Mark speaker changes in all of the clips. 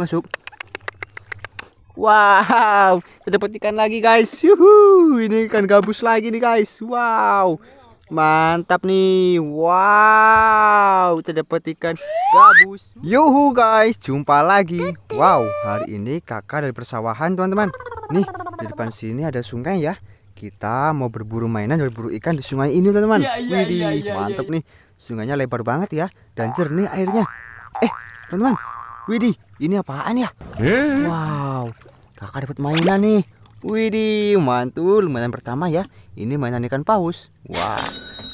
Speaker 1: Masuk. Wow, terdapat ikan lagi guys. Yuhu, ini ikan gabus lagi nih guys. Wow, mantap nih. Wow, terdapat ikan gabus. Yuhu guys, jumpa lagi. Wow, hari ini kakak dari persawahan teman-teman. Nih, di depan sini ada sungai ya. Kita mau berburu mainan, berburu ikan di sungai ini teman-teman. Ya, ya, Widih, ya, ya, mantap iya. nih. Sungainya lebar banget ya dan jernih airnya. Eh, teman-teman. Widih, ini apaan ya? Eh? Wow, kakak dapat mainan nih. Widih, mantul. Mainan pertama ya. Ini mainan ikan paus. Wah,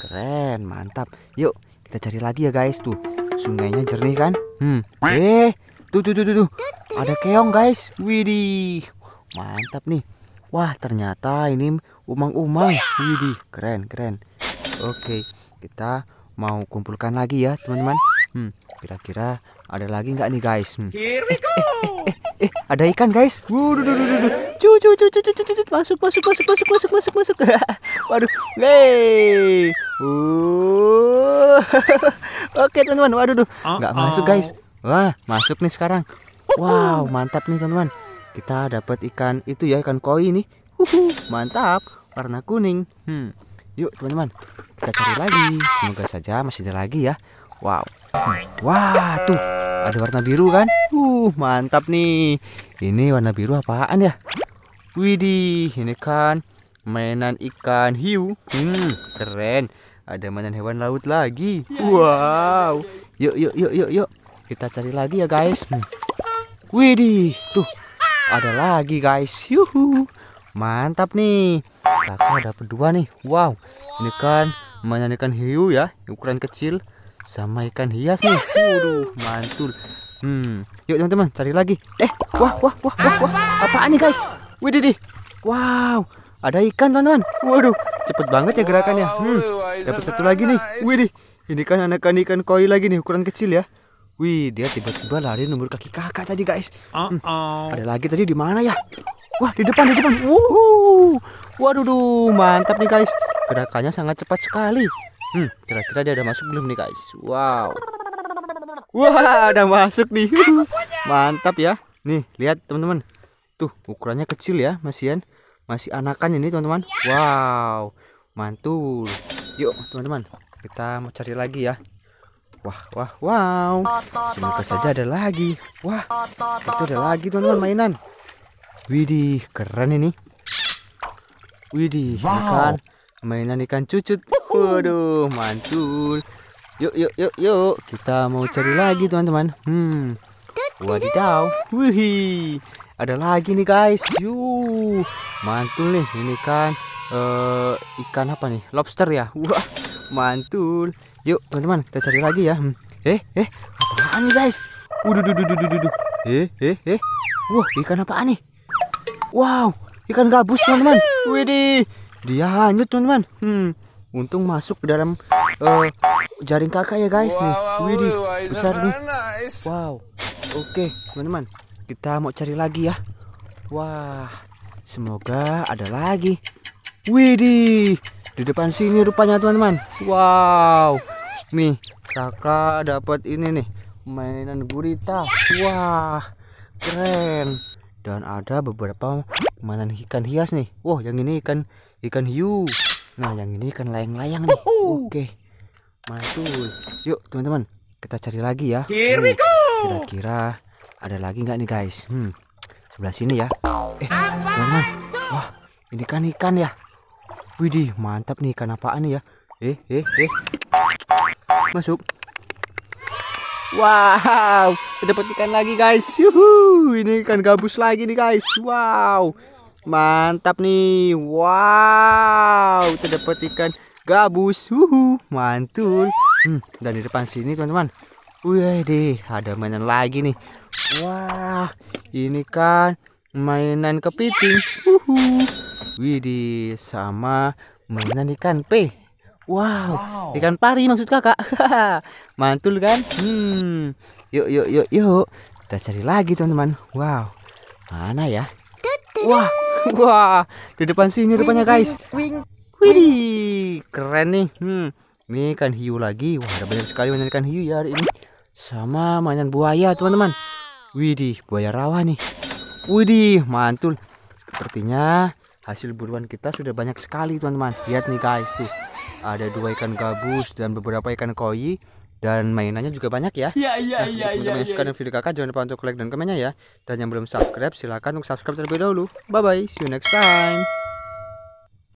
Speaker 1: keren, mantap. Yuk, kita cari lagi ya guys. Tuh, sungainya jernih kan? Hmm. Eh, tuh tuh tuh tuh. tuh. Ada keong guys. Widih, mantap nih. Wah, ternyata ini umang-umang. Widih, keren, keren. Oke, kita mau kumpulkan lagi ya, teman-teman. Hmm, kira-kira ada lagi nggak nih guys? Hmm. Here we go. Eh, eh, eh ada ikan guys. Waduh, duh, duh, duh, cu, cu, cu, cu, cu, cu, cu, masuk, masuk, masuk, masuk, masuk, masuk, masuk. Waduh, hey. Oke teman-teman, waduh, duh, nggak masuk guys. Wah, masuk nih sekarang. Wow, mantap nih teman-teman. Kita dapat ikan itu ya, ikan koi nih. mantap, warna kuning. Hmm. Yuk teman-teman, kita cari lagi. Semoga saja masih ada lagi ya. Wow. Hmm. Wah, tuh ada warna biru kan uh mantap nih ini warna biru apaan ya widih ini kan mainan ikan hiu hmm keren ada mainan hewan laut lagi ya, ya, ya, wow yuk yuk yuk yuk yuk kita cari lagi ya guys hmm. widih tuh ada lagi guys yuhu mantap nih kakak dapat dua nih wow ini kan mainan ikan hiu ya ukuran kecil sama ikan hias nih. Waduh, mantul. Hmm, yuk teman-teman cari lagi. Eh, wah wah wah wah wah. Apaan nih guys? Widih di. Wow, ada ikan teman-teman. Waduh, cepet banget ya gerakannya. Hmm, dapat satu lagi nih. Widih, ini kan anak ikan, ikan koi lagi nih ukuran kecil ya. Wih, dia tiba-tiba lari nomor kaki kakak tadi guys. Hmm, ada lagi tadi di mana ya? Wah, di depan, di depan. Wuhu. Waduh, mantap nih guys. Gerakannya sangat cepat sekali. Hmm, kira-kira dia udah masuk belum nih guys? Wow. Wah, udah masuk nih. Mantap ya. Nih, lihat teman-teman. Tuh, ukurannya kecil ya, masian. Masih anakan ini, teman-teman. Iya. Wow. Mantul. Yuk, teman-teman. Kita mau cari lagi ya. Wah, wah, wow. Semoga saja ada lagi. Wah, itu ada lagi, teman-teman, mainan. Widih, keren ini. Widih, wow. ikan mainan ikan cucut. Waduh, mantul. Yuk, yuk, yuk, yuk. Kita mau cari lagi, teman-teman. Hmm. Wadidaw. Wih. Ada lagi nih, guys. Yuh. Mantul nih. Ini kan uh, ikan apa nih? Lobster ya. Wah, mantul. Yuk, teman-teman, kita cari lagi ya. Hmm. Eh, eh, apaan nih, guys? Waduh, duh, duh, duh, duh, duh. Eh, eh, eh. Wah, ikan apaan nih? Wow, ikan gabus, teman-teman. Widih. Dia hanyut, teman-teman. Hmm untung masuk ke dalam uh, jaring kakak ya guys wow, nih wow, Widih, besar nih nice. wow oke okay, teman-teman kita mau cari lagi ya wah semoga ada lagi Widih di depan sini rupanya teman-teman wow nih kakak dapat ini nih mainan gurita wah keren dan ada beberapa mainan ikan hias nih wow yang ini ikan ikan hiu Nah, yang ini ikan layang-layang nih. Uhuh. Oke. Mantul. Yuk, teman-teman, kita cari lagi ya. Hmm, kira-kira ada lagi nggak nih, guys? Hmm. Sebelah sini ya. Eh, teman. Wah, ini kan ikan ya. Widih, mantap nih ikan apaan nih ya? Eh, eh, eh. Masuk. Wow, dapat ikan lagi guys. Yuhu, ini ikan gabus lagi nih guys. Wow. Mantap nih. Wow, kita dapat ikan gabus. wuhu mantul. Hmm, dan di depan sini, teman-teman. Wih deh, ada mainan lagi nih. Wah, ini kan mainan kepiting. wih Widih, sama mainan ikan P. wow, ikan pari maksud kakak. mantul kan? Hmm. Yuk, yuk, yuk, yuk. Kita cari lagi, teman-teman. Wow. Mana ya? Wah, Wah, di depan sini rupanya guys. Wing. keren nih. Hmm. Ini ikan hiu lagi. Wah, ada banyak sekali mainan ikan hiu ya hari ini. Sama mainan buaya, teman-teman. Widih, buaya rawa nih. Widih, mantul. Sepertinya hasil buruan kita sudah banyak sekali, teman-teman. Lihat nih guys, tuh. Ada dua ikan gabus dan beberapa ikan koi dan mainannya juga banyak ya. Iya iya nah, iya iya. teman iya. suka video kakak jangan lupa untuk like dan komennya ya. Dan yang belum subscribe silahkan untuk subscribe terlebih dahulu. Bye bye, see you next time.